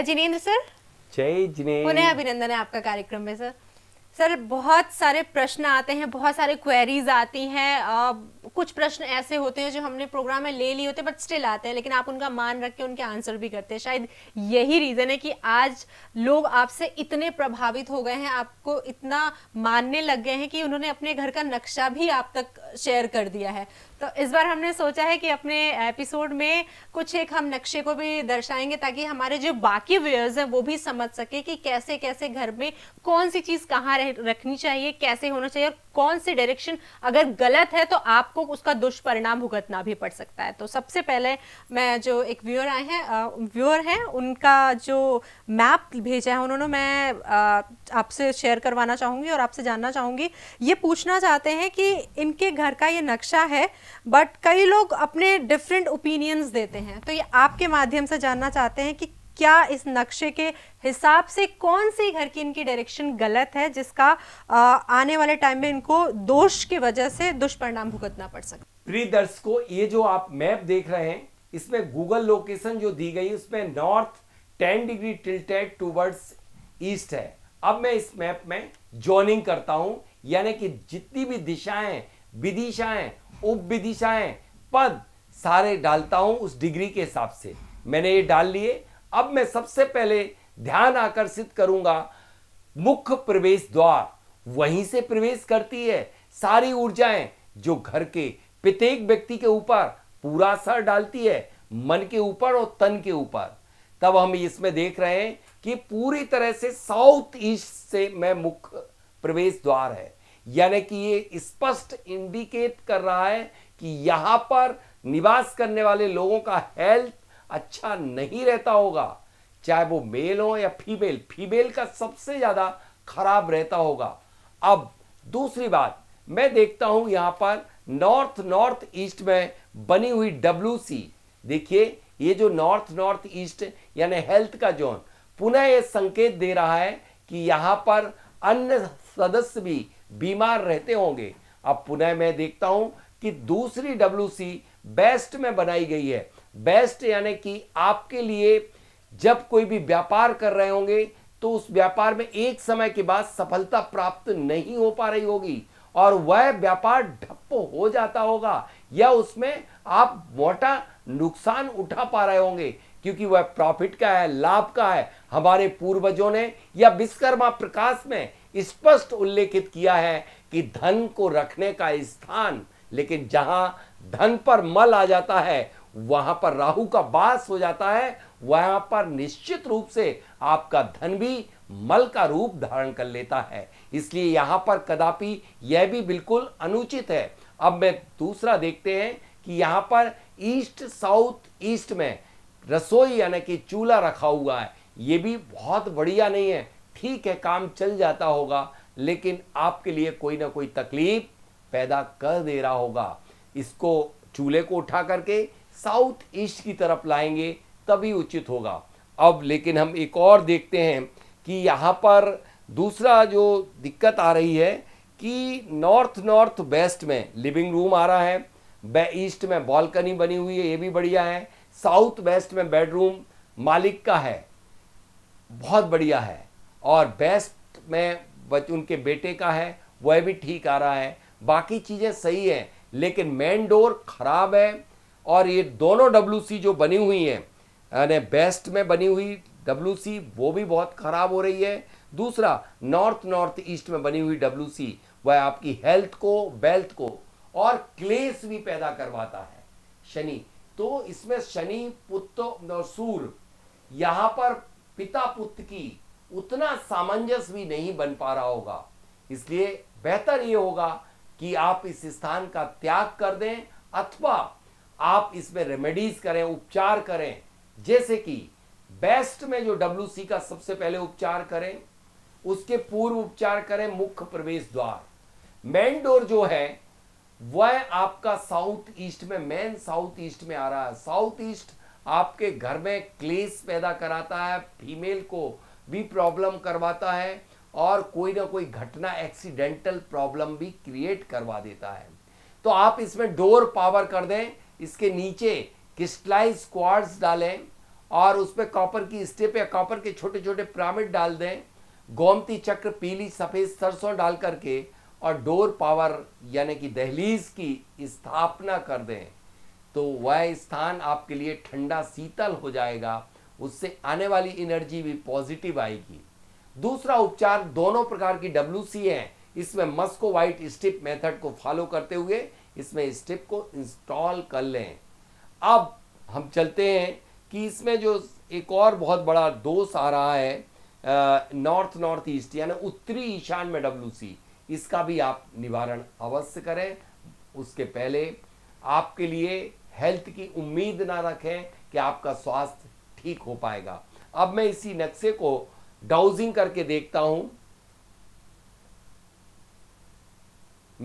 गया जिनेन्द्र सर जय जिनेन्द्र पुनः अभिनंदन है आपका कार्यक्रम में सर सर बहुत सारे प्रश्न आते हैं बहुत सारे क्वेरीज आती हैं कुछ प्रश्न ऐसे होते हैं जो हमने प्रोग्राम में ले लिए होते हैं बट स्टिल आते हैं लेकिन आप उनका मान रख के उनके आंसर भी करते हैं शायद यही रीज़न है कि आज लोग आपसे इतने प्रभावित हो गए हैं आपको इतना मानने लग गए हैं कि उन्होंने अपने घर का नक्शा भी आप तक शेयर कर दिया है तो इस बार हमने सोचा है कि अपने एपिसोड में कुछ एक हम नक्शे को भी दर्शाएंगे ताकि हमारे जो बाकी व्यूअर्स हैं वो भी समझ सके कि कैसे कैसे घर में कौन सी चीज़ कहाँ रखनी चाहिए कैसे होना चाहिए और कौन सी डायरेक्शन अगर गलत है तो आप आपको उसका दुष्परिणाम भुगतना भी पड़ सकता है तो सबसे पहले मैं जो एक व्यूअर आए हैं व्यूअर हैं उनका जो मैप भेजा है उन्होंने मैं आपसे शेयर करवाना चाहूँगी और आपसे जानना चाहूँगी ये पूछना चाहते हैं कि इनके घर का ये नक्शा है बट कई लोग अपने डिफरेंट ओपिनियंस देते हैं तो ये आपके माध्यम से जानना चाहते हैं कि क्या इस नक्शे के हिसाब से कौन सी घर की इनकी डायरेक्शन गलत है जिसका आने वाले टाइम में इनको दोष की वजह से दुष्परिणाम भुगतना पड़ सकता प्रिय दर्शकों ये जो आप मैप देख रहे हैं इसमें गूगल लोकेशन जो दी गई उसमें north ten degree tilted towards east है अब मैं इस मैप में जॉइनिंग करता हूं यानी कि जितनी भी दिशाएं विदिशाएं उप विदिशाएं पद सारे डालता हूं उस डिग्री के हिसाब से मैंने ये डाल लिए अब मैं सबसे पहले ध्यान आकर्षित करूंगा मुख्य प्रवेश द्वार वहीं से प्रवेश करती है सारी ऊर्जाएं जो घर के प्रत्येक व्यक्ति के ऊपर पूरा असर डालती है मन के ऊपर और तन के ऊपर तब हम इसमें देख रहे हैं कि पूरी तरह से साउथ ईस्ट से मैं मुख्य प्रवेश द्वार है यानी कि ये स्पष्ट इंडिकेट कर रहा है कि यहां पर निवास करने वाले लोगों का हेल्थ अच्छा नहीं रहता होगा चाहे वो मेल हो या फीमेल फीमेल का सबसे ज़्यादा खराब रहता होगा अब दूसरी बात मैं देखता हूं यहां पर नॉर्थ नॉर्थ ईस्ट में बनी हुई डब्ल्यू देखिए ये जो नॉर्थ नॉर्थ ईस्ट यानी हेल्थ का जोन पुनः ये संकेत दे रहा है कि यहां पर अन्य सदस्य भी बीमार रहते होंगे अब पुनः मैं देखता हूं कि दूसरी डब्ल्यू बेस्ट में बनाई गई है बेस्ट यानी कि आपके लिए जब कोई भी व्यापार कर रहे होंगे तो उस व्यापार में एक समय के बाद सफलता प्राप्त नहीं हो पा रही होगी और वह व्यापार ठप्प हो जाता होगा या उसमें आप मोटा नुकसान उठा पा रहे होंगे क्योंकि वह प्रॉफिट का है लाभ का है हमारे पूर्वजों ने या विश्वकर्मा प्रकाश में स्पष्ट उल्लेखित किया है कि धन को रखने का स्थान लेकिन जहां धन पर मल आ जाता है वहां पर राहु का वास हो जाता है वहां पर निश्चित रूप से आपका धन भी मल का रूप धारण कर लेता है इसलिए यहां पर कदापि यह भी बिल्कुल अनुचित है अब मैं दूसरा देखते हैं कि यहां पर ईस्ट साउथ ईस्ट में रसोई यानी कि चूल्हा रखा हुआ है ये भी बहुत बढ़िया नहीं है ठीक है काम चल जाता होगा लेकिन आपके लिए कोई ना कोई तकलीफ पैदा कर दे रहा होगा इसको चूल्हे को उठा करके साउथ ईस्ट की तरफ लाएंगे तभी उचित होगा अब लेकिन हम एक और देखते हैं कि यहाँ पर दूसरा जो दिक्कत आ रही है कि नॉर्थ नॉर्थ वेस्ट में लिविंग रूम आ रहा है ईस्ट में बालकनी बनी हुई है ये भी बढ़िया है साउथ वेस्ट में बेडरूम मालिक का है बहुत बढ़िया है और वेस्ट में उनके बेटे का है वह भी ठीक आ रहा है बाकी चीज़ें सही हैं लेकिन मेन डोर खराब है और ये दोनों डब्ल्यू जो बनी हुई हैं यानी बेस्ट में बनी हुई डब्ल्यू वो भी बहुत ख़राब हो रही है दूसरा नॉर्थ नॉर्थ ईस्ट में बनी हुई डब्ल्यू वह आपकी हेल्थ को वेल्थ को और क्लेस भी पैदा करवाता है शनि तो इसमें शनि पुत्र और सूर पर पिता पुत्र की उतना सामंजस्य भी नहीं बन पा रहा होगा इसलिए बेहतर ये होगा कि आप इस स्थान का त्याग कर दें अथवा आप इसमें रेमेडीज करें उपचार करें जैसे कि बेस्ट में जो डब्ल्यू का सबसे पहले उपचार करें उसके पूर्व उपचार करें मुख्य प्रवेश द्वार मेन डोर जो है वह आपका साउथ ईस्ट में मेन साउथ ईस्ट में आ रहा है साउथ ईस्ट आपके घर में क्लेस पैदा कराता है फीमेल को भी प्रॉब्लम करवाता है और कोई ना कोई घटना एक्सीडेंटल प्रॉब्लम भी क्रिएट करवा देता है तो आप इसमें डोर पावर कर दें इसके नीचे क्रिस्टलाइज क्वार्स डालें और उस पर कॉपर की स्टेप या कॉपर के छोटे छोटे पिरामिड डाल दें गोमती चक्र पीली सफ़ेद सरसों डाल करके और डोर पावर यानी कि दहलीज की स्थापना कर दें तो वह स्थान आपके लिए ठंडा शीतल हो जाएगा उससे आने वाली एनर्जी भी पॉजिटिव आएगी दूसरा उपचार दोनों प्रकार की डब्ल्यू है इसमें मस्को वाइट स्टिप मेथड को फॉलो करते हुए इसमें स्टेप को इंस्टॉल कर लें अब हम चलते हैं कि इसमें जो एक और बहुत बड़ा दोष आ रहा है नॉर्थ नॉर्थ ईस्ट यानी उत्तरी ईशान में डब्ल्यू इसका भी आप निवारण अवश्य करें उसके पहले आपके लिए हेल्थ की उम्मीद ना रखें कि आपका स्वास्थ्य ठीक हो पाएगा अब मैं इसी नक्शे को डाउजिंग करके देखता हूं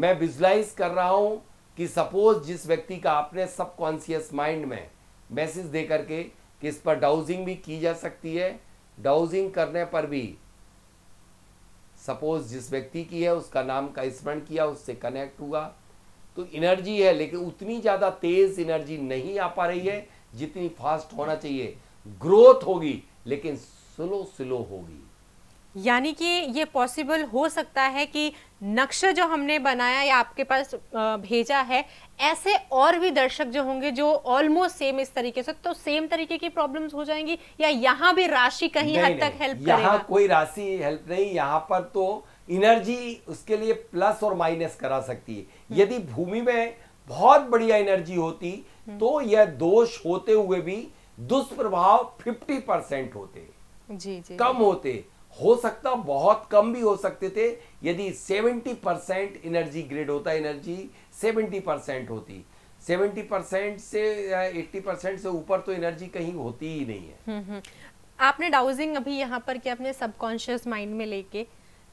मैं विजुलाइज कर रहा हूं कि सपोज जिस व्यक्ति का आपने सबकॉन्सियस माइंड में मैसेज दे करके कि इस पर डाउजिंग भी की जा सकती है डाउजिंग करने पर भी सपोज जिस व्यक्ति की है उसका नाम का स्मरण किया उससे कनेक्ट हुआ तो एनर्जी है लेकिन उतनी ज़्यादा तेज़ एनर्जी नहीं आ पा रही है जितनी फास्ट होना चाहिए ग्रोथ होगी लेकिन स्लो स्लो होगी यानी कि ये पॉसिबल हो सकता है कि नक्शा जो हमने बनाया या आपके पास भेजा है ऐसे और भी दर्शक जो होंगे जो ऑलमोस्ट सेम इस तरीके से तो सेम तरीके की प्रॉब्लम्स हो जाएंगी या यहाँ भी राशि कहीं हद तक हेल्प यहाँ कोई राशि हेल्प नहीं यहाँ पर तो एनर्जी उसके लिए प्लस और माइनस करा सकती है हम्म। यदि भूमि में बहुत बढ़िया एनर्जी होती हम्म। तो यह दोष होते हुए भी दुष्प्रभाव फिफ्टी परसेंट होते जी जी कम होते हो सकता बहुत कम भी हो सकते थे यदि 70 परसेंट एनर्जी ग्रेड होता एनर्जी 70 परसेंट होती 70 परसेंट से 80 परसेंट से ऊपर तो एनर्जी कहीं होती ही नहीं है हम्म, हम्म। आपने डाउजिंग अभी यहाँ पर कि अपने सबकॉन्शियस माइंड में लेके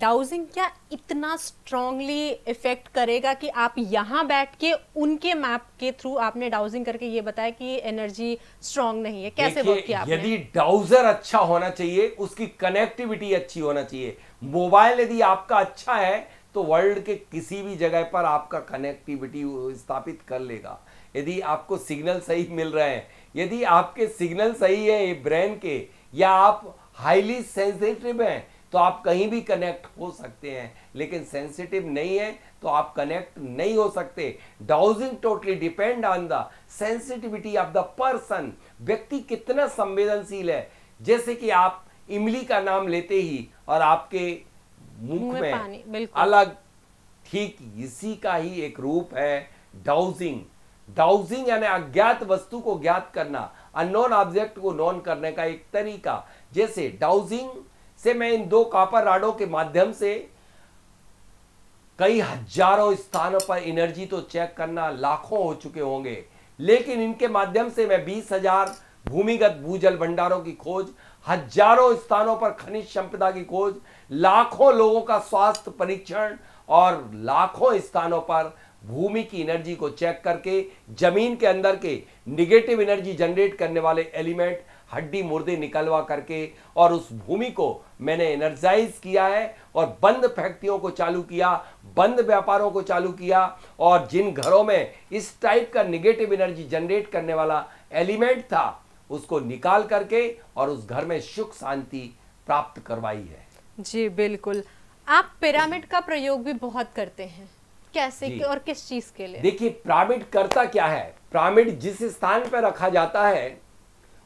डाउजिंग क्या इतना स्ट्रांगली इफेक्ट करेगा कि आप यहाँ बैठ के उनके मैप के थ्रू आपने डाउजिंग करके ये बताया कि एनर्जी स्ट्रांग नहीं है कैसे वर्क किया यदि डाउजर अच्छा होना चाहिए उसकी कनेक्टिविटी अच्छी होना चाहिए मोबाइल यदि आपका अच्छा है तो वर्ल्ड के किसी भी जगह पर आपका कनेक्टिविटी स्थापित कर लेगा यदि आपको सिग्नल सही मिल रहे हैं यदि आपके सिग्नल सही है ब्रेन के या आप हाईली सेंसिटिव हैं तो आप कहीं भी कनेक्ट हो सकते हैं लेकिन सेंसिटिव नहीं है तो आप कनेक्ट नहीं हो सकते dowsing totally depend on the sensitivity of the person व्यक्ति कितना संवेदनशील है जैसे कि आप इमली का नाम लेते ही और आपके मुख में, में अलग ठीक इसी का ही एक रूप है डाउजिंग डाउजिंग यानी अज्ञात वस्तु को ज्ञात करना अननोन ऑब्जेक्ट को नॉन करने का एक तरीका जैसे डाउजिंग से मैं इन दो कॉपर राडों के माध्यम से कई हजारों स्थानों पर एनर्जी तो चेक करना लाखों हो चुके होंगे लेकिन इनके माध्यम से मैं बीस हजार भूमिगत भूजल भंडारों की खोज हजारों स्थानों पर खनिज संपदा की खोज लाखों लोगों का स्वास्थ्य परीक्षण और लाखों स्थानों पर भूमि की एनर्जी को चेक करके जमीन के अंदर के निगेटिव एनर्जी जनरेट करने वाले एलिमेंट हड्डी मुर्दे निकलवा करके और उस भूमि को मैंने एनर्जाइज किया है और बंद फैक्ट्रियों को चालू किया बंद व्यापारों को चालू किया और जिन घरों में इस टाइप का निगेटिव एनर्जी जनरेट करने वाला एलिमेंट था उसको निकाल करके और उस घर में सुख शांति प्राप्त करवाई है जी बिल्कुल आप पिरामिड का प्रयोग भी बहुत करते हैं कैसे के और किस चीज के लिए देखिए पिरामिड करता क्या है पिरामिड जिस स्थान पर रखा जाता है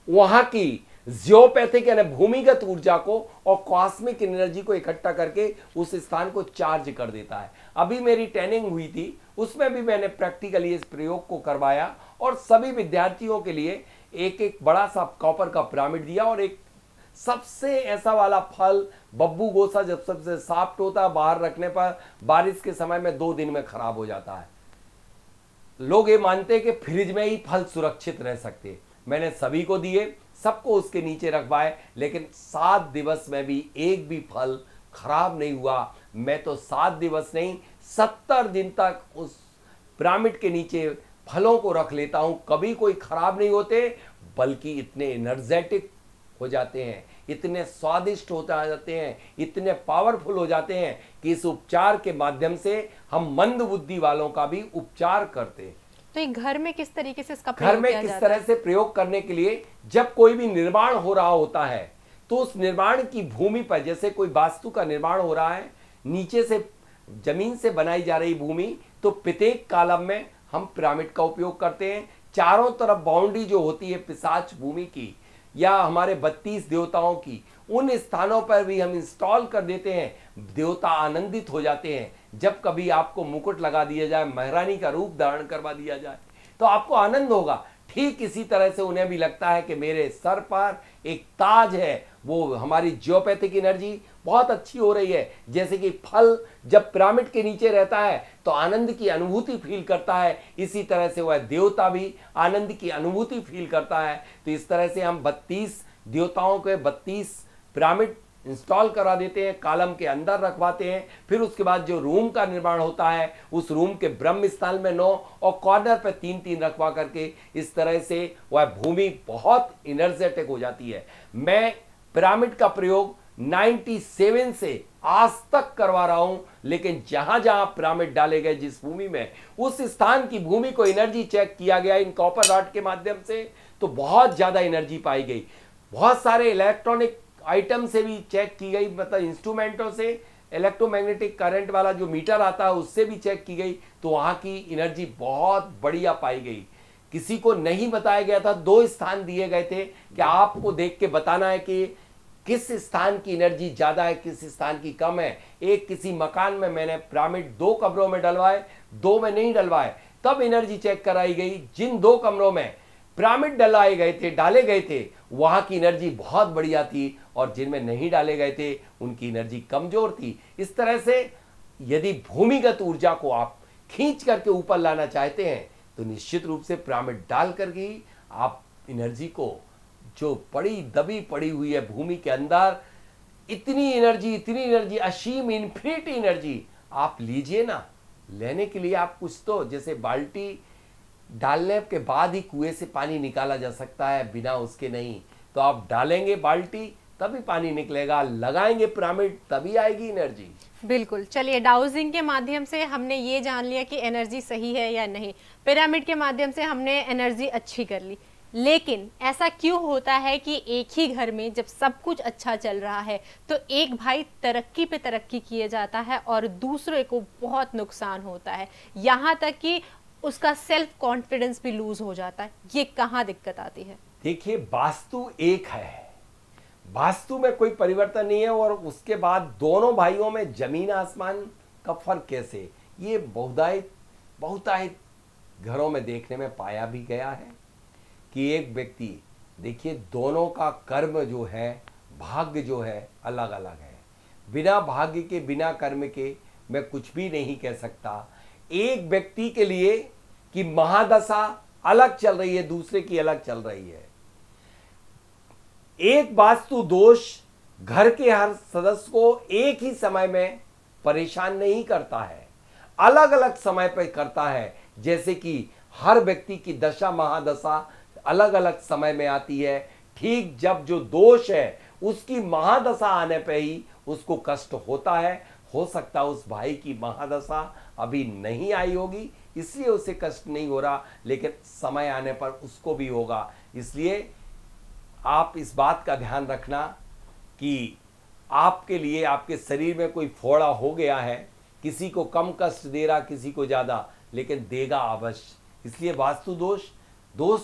वहां की जियोपैथिक यानी भूमिगत ऊर्जा को और कॉस्मिक एनर्जी को इकट्ठा करके उस स्थान को चार्ज कर देता है अभी मेरी ट्रेनिंग हुई थी उसमें भी मैंने प्रैक्टिकली इस प्रयोग को करवाया और सभी विद्यार्थियों के लिए एक एक बड़ा सा कॉपर का पिरामिड दिया और एक सबसे ऐसा वाला फल बब्बू गोसा जब सबसे साफ्ट होता है बाहर रखने पर बारिश के समय में दो दिन में खराब हो जाता है लोग ये मानते हैं कि फ्रिज में ही फल सुरक्षित रह सकते हैं मैंने सभी को दिए सबको उसके नीचे रखवाए लेकिन सात दिवस में भी एक भी फल खराब नहीं हुआ मैं तो सात दिवस नहीं सत्तर दिन तक उस पिरामिड के नीचे फलों को रख लेता हूँ कभी कोई खराब नहीं होते बल्कि इतने एनर्जेटिक हो जाते हैं इतने स्वादिष्ट हो जाते हैं इतने पावरफुल हो जाते हैं कि इस उपचार के माध्यम से हम मंद बुद्धि वालों का भी उपचार करते हैं तो ये घर में किस तरीके से इसका घर में किस तरह से प्रयोग करने के लिए जब कोई भी निर्माण हो रहा होता है तो उस निर्माण की भूमि पर जैसे कोई वास्तु का निर्माण हो रहा है नीचे से जमीन से बनाई जा रही भूमि तो प्रत्येक कालम में हम पिरामिड का उपयोग करते हैं चारों तरफ बाउंड्री जो होती है पिसाच भूमि की या हमारे बत्तीस देवताओं की उन स्थानों पर भी हम इंस्टॉल कर देते हैं देवता आनंदित हो जाते हैं जब कभी आपको मुकुट लगा दिया जाए महारानी का रूप धारण करवा दिया जाए तो आपको आनंद होगा ठीक इसी तरह से उन्हें भी लगता है कि मेरे सर पर एक ताज है वो हमारी जियोपैथिक एनर्जी बहुत अच्छी हो रही है जैसे कि फल जब पिरामिड के नीचे रहता है तो आनंद की अनुभूति फील करता है इसी तरह से वह देवता भी आनंद की अनुभूति फील करता है तो इस तरह से हम बत्तीस देवताओं के बत्तीस पिरामिड इंस्टॉल करा देते हैं कालम के अंदर रखवाते हैं फिर उसके बाद जो रूम का निर्माण होता है उस रूम के ब्रह्म स्थल में नौ और कॉर्नर पर तीन तीन रखवा करके इस तरह से वह भूमि बहुत इनर्जेटिक हो जाती है मैं पिरामिड का प्रयोग 97 से आज तक करवा रहा हूं लेकिन जहां जहां पिरामिड डाले गए जिस भूमि में उस स्थान की भूमि को एनर्जी चेक किया गया इन कॉपर रॉड के माध्यम से तो बहुत ज्यादा एनर्जी पाई गई बहुत सारे इलेक्ट्रॉनिक आइटम से भी चेक की गई मतलब इंस्ट्रूमेंटों से इलेक्ट्रोमैग्नेटिक करंट वाला जो मीटर आता है उससे भी चेक की गई तो वहाँ की एनर्जी बहुत बढ़िया पाई गई किसी को नहीं बताया गया था दो स्थान दिए गए थे कि आपको देख के बताना है कि किस स्थान की एनर्जी ज़्यादा है किस स्थान की कम है एक किसी मकान में मैंने पिरामिड दो कमरों में डलवाए दो में नहीं डलवाए तब एनर्जी चेक कराई गई जिन दो कमरों में पिरामिड डलाए गए थे डाले गए थे वहाँ की एनर्जी बहुत बढ़िया थी और जिनमें नहीं डाले गए थे उनकी एनर्जी कमजोर थी इस तरह से यदि भूमिगत ऊर्जा को आप खींच करके ऊपर लाना चाहते हैं तो निश्चित रूप से पिरामिड डाल कर ही आप एनर्जी को जो पड़ी दबी पड़ी हुई है भूमि के अंदर इतनी एनर्जी इतनी एनर्जी असीम इन्फिनिटी एनर्जी आप लीजिए ना लेने के लिए आप कुछ तो जैसे बाल्टी डालने के बाद ही कुएं से पानी निकाला जा सकता है बिना उसके नहीं तो आप डालेंगे बाल्टी तभी पानी निकलेगा लगाएंगे पिरामिड तभी आएगी एनर्जी बिल्कुल चलिए डाउजिंग के माध्यम से हमने ये जान लिया कि एनर्जी सही है या नहीं पिरामिड के माध्यम से हमने एनर्जी अच्छी कर ली लेकिन ऐसा क्यों होता है कि एक ही घर में जब सब कुछ अच्छा चल रहा है तो एक भाई तरक्की पे तरक्की किए जाता है और दूसरे को बहुत नुकसान होता है यहाँ तक कि उसका सेल्फ कॉन्फिडेंस भी लूज हो जाता है ये कहाँ दिक्कत आती है देखिए वास्तु एक है वास्तु में कोई परिवर्तन नहीं है और उसके बाद दोनों भाइयों में जमीन आसमान का फर्क कैसे ये बहुतायत बहुतायत घरों में देखने में पाया भी गया है कि एक व्यक्ति देखिए दोनों का कर्म जो है भाग्य जो है अलग अलग है बिना भाग्य के बिना कर्म के मैं कुछ भी नहीं कह सकता एक व्यक्ति के लिए कि महादशा अलग चल रही है दूसरे की अलग चल रही है एक वास्तु दोष घर के हर सदस्य को एक ही समय में परेशान नहीं करता है अलग अलग समय पर करता है जैसे कि हर व्यक्ति की दशा महादशा अलग अलग समय में आती है ठीक जब जो दोष है उसकी महादशा आने पर ही उसको कष्ट होता है हो सकता है उस भाई की महादशा अभी नहीं आई होगी इसलिए उसे कष्ट नहीं हो रहा लेकिन समय आने पर उसको भी होगा इसलिए आप इस बात का ध्यान रखना कि आपके लिए आपके शरीर में कोई फोड़ा हो गया है किसी को कम कष्ट दे रहा किसी को ज़्यादा लेकिन देगा अवश्य इसलिए वास्तु दोष दोष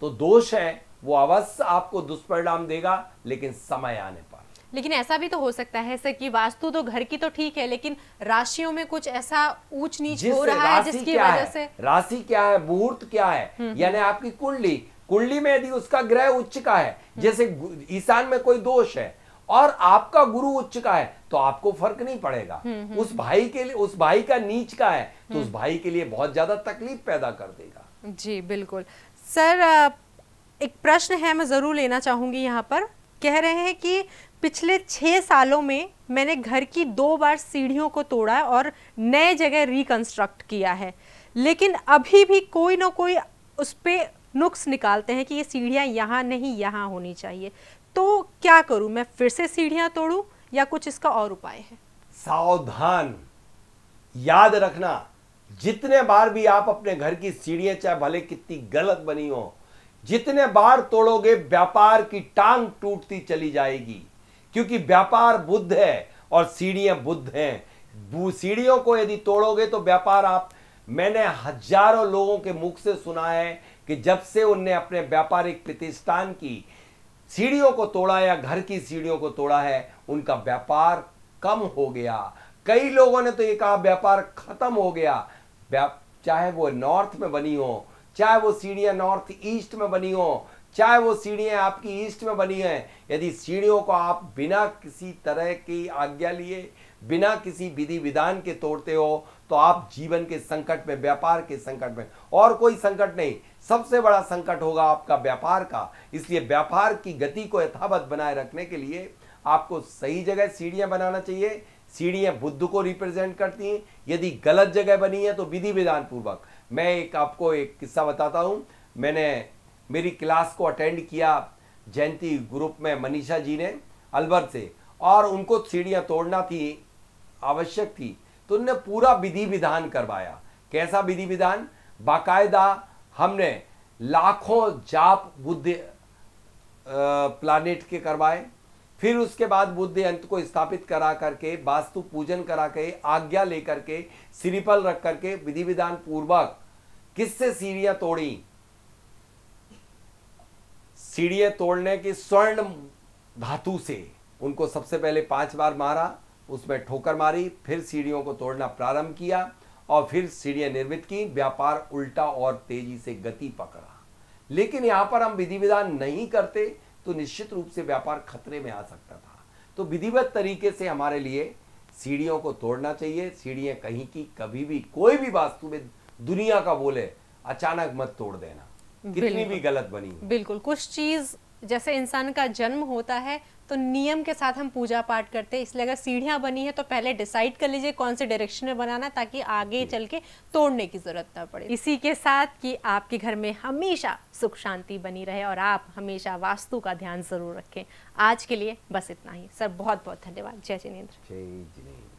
तो दोष है वो अवश्य आपको दुष्परिणाम देगा लेकिन समय आने पर लेकिन ऐसा भी तो हो सकता है सर कि वास्तु तो घर की तो ठीक है लेकिन राशियों में कुछ ऐसा ऊंच नीच हो रहा है जिसकी वजह से राशि क्या है मुहूर्त क्या है हम्म, हम्म। यानी आपकी कुंडली कुंडली में यदि उसका ग्रह उच्च का है हम्म। जैसे ईशान में कोई दोष है और आपका गुरु उच्च का है तो आपको फर्क नहीं पड़ेगा उस भाई के लिए उस भाई का नीच का है तो उस भाई के लिए बहुत ज्यादा तकलीफ पैदा कर देगा जी बिल्कुल सर एक प्रश्न है मैं जरूर लेना चाहूंगी यहाँ पर कह रहे हैं कि पिछले छः सालों में मैंने घर की दो बार सीढ़ियों को तोड़ा और नए जगह रिकन्स्ट्रक्ट किया है लेकिन अभी भी कोई ना कोई उस पर नुक्स निकालते हैं कि ये सीढ़ियाँ यहाँ नहीं यहाँ होनी चाहिए तो क्या करूँ मैं फिर से सीढ़ियाँ तोड़ूँ या कुछ इसका और उपाय है सावधान याद रखना जितने बार भी आप अपने घर की सीढ़ियां चाहे भले कितनी गलत बनी हो जितने बार तोड़ोगे व्यापार की टांग टूटती चली जाएगी क्योंकि व्यापार बुद्ध है और सीढ़ियां बुद्ध हैं सीढ़ियों को यदि तोड़ोगे तो व्यापार आप मैंने हजारों लोगों के मुख से सुना है कि जब से उनने अपने व्यापारिक प्रतिष्ठान की सीढ़ियों को तोड़ा या घर की सीढ़ियों को तोड़ा है उनका व्यापार कम हो गया कई लोगों ने तो ये कहा व्यापार खत्म हो गया चाहे वो नॉर्थ में बनी हो चाहे वो सीढ़ियां नॉर्थ ईस्ट में बनी हो चाहे वो सीढ़ियाँ आपकी ईस्ट में बनी हैं यदि सीढ़ियों को आप बिना किसी तरह की आज्ञा लिए बिना किसी विधि विधान के तोड़ते हो तो आप जीवन के संकट में व्यापार के संकट में और कोई संकट नहीं सबसे बड़ा संकट होगा आपका व्यापार का इसलिए व्यापार की गति को यथावत बनाए रखने के लिए आपको सही जगह सीढ़ियाँ बनाना चाहिए सीढ़ियाँ बुद्ध को रिप्रेजेंट करती हैं यदि गलत जगह बनी है तो विधि विधान पूर्वक मैं एक आपको एक किस्सा बताता हूँ मैंने मेरी क्लास को अटेंड किया जयंती ग्रुप में मनीषा जी ने अलवर से और उनको सीढ़ियाँ तोड़ना थी आवश्यक थी तो उनने पूरा विधि विधान करवाया कैसा विधि विधान बाकायदा हमने लाखों जाप बुद्ध प्लानिट के करवाए फिर उसके बाद बुद्ध अंत को स्थापित करा करके वास्तु पूजन करा के आज्ञा लेकर के सिरिपल रख करके विधि विधान पूर्वक किससे सीढ़ियाँ तोड़ी सीढ़ियां तोड़ने की स्वर्ण धातु से उनको सबसे पहले पांच बार मारा उसमें ठोकर मारी फिर सीढ़ियों को तोड़ना प्रारंभ किया और फिर सीढ़ियां निर्मित की व्यापार उल्टा और तेजी से गति पकड़ा लेकिन यहां पर हम विधि विधान नहीं करते तो निश्चित रूप से व्यापार खतरे में आ सकता था तो विधिवत तरीके से हमारे लिए सीढ़ियों को तोड़ना चाहिए सीढ़ियाँ कहीं की कभी भी कोई भी वास्तु में दुनिया का बोले अचानक मत तोड़ देना कितनी भी गलत बनी बिल्कुल कुछ चीज जैसे इंसान का जन्म होता है तो नियम के साथ हम पूजा पाठ करते हैं इसलिए अगर सीढ़ियाँ बनी है तो पहले डिसाइड कर लीजिए कौन से डायरेक्शन में बनाना ताकि आगे चल के तोड़ने की ज़रूरत ना पड़े इसी के साथ कि आपके घर में हमेशा सुख शांति बनी रहे और आप हमेशा वास्तु का ध्यान ज़रूर रखें आज के लिए बस इतना ही सर बहुत बहुत धन्यवाद जय जिनेन्द्र जय जिनेन्द्र